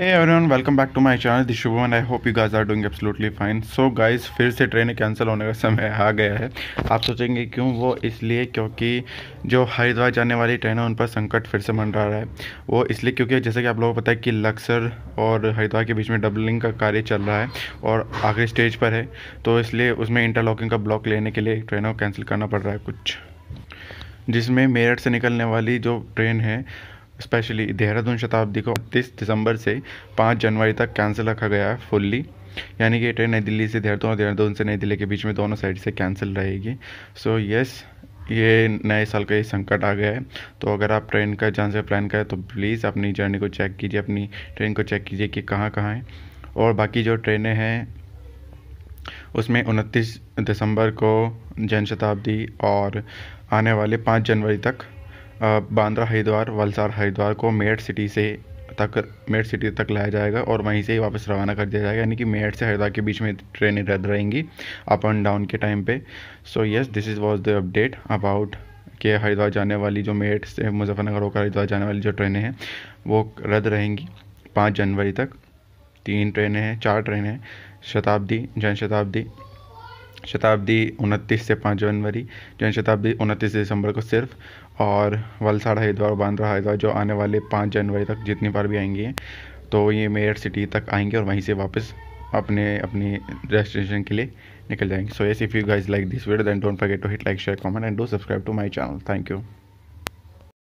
Hey everyone, welcome back to my channel this Shubham and I hope you guys are doing absolutely fine. So guys, फिर से train cancel होने का समय आ गया है आप सोचेंगे क्यों वो इसलिए क्योंकि जो हरिद्वार जाने वाली ट्रेन है उन पर संकट फिर से मंडरा रहा है वो इसलिए क्योंकि जैसे कि आप लोगों को पता है कि लक्सर और हरिद्वार के बीच में डबलिंग का कार्य चल रहा है और आखिरी स्टेज पर है तो इसलिए उसमें इंटरलॉकिंग का ब्लॉक लेने के लिए ट्रेनों को कैंसिल करना पड़ रहा है कुछ जिसमें मेरठ से निकलने वाली जो ट्रेन है स्पेशली देहरादून शताब्दी को तीस दिसंबर से पाँच जनवरी तक कैंसिल रखा गया है फुल्ली यानी कि ट्रेन नई दिल्ली से देहरादून और देहरादून से नई दिल्ली के बीच में दोनों साइड से कैंसिल रहेगी सो यस ये नए साल का ये संकट आ गया है तो अगर आप ट्रेन का जहाँ से प्लान करें तो प्लीज़ अपनी जर्नी को चेक कीजिए अपनी ट्रेन को चेक कीजिए कि कहाँ कहाँ है और बाकी जो ट्रेनें हैं उसमें उनतीस दिसंबर को जन शताब्दी और आने वाले पाँच जनवरी तक बांद्रा हरिद्वार वलसार हरिद्वार को मेरठ सिटी से तक मेड सिटी तक लाया जाएगा और वहीं से ही वापस रवाना कर दिया जाएगा यानी कि मेरठ से हरिद्वार के बीच में ट्रेनें रद्द रहेंगी अप एंड डाउन के टाइम पे so yes this is was the update about के हरिद्वार जाने वाली जो मेट से मुजफ्फरनगर होकर हरिद्वार जाने वाली जो ट्रेनें हैं वो रद्द रहेंगी पाँच जनवरी तक तीन ट्रेनें हैं चार ट्रेनें हैं शताब्दी शताब्दी शताब्दी उनतीस से पाँच जनवरी जन शताब्दी उनतीस दिसंबर को सिर्फ और वलसाड़ हरिद्वार बांद्रा हरिद्वार जो आने वाले पाँच जनवरी तक जितनी बार भी आएंगे तो ये मेरठ सिटी तक आएंगे और वहीं से वापस अपने अपनी डेस्टिनेशन के लिए निकल जाएंगे so yes if you guys like this video then don't forget to hit like share comment and do subscribe to my channel thank you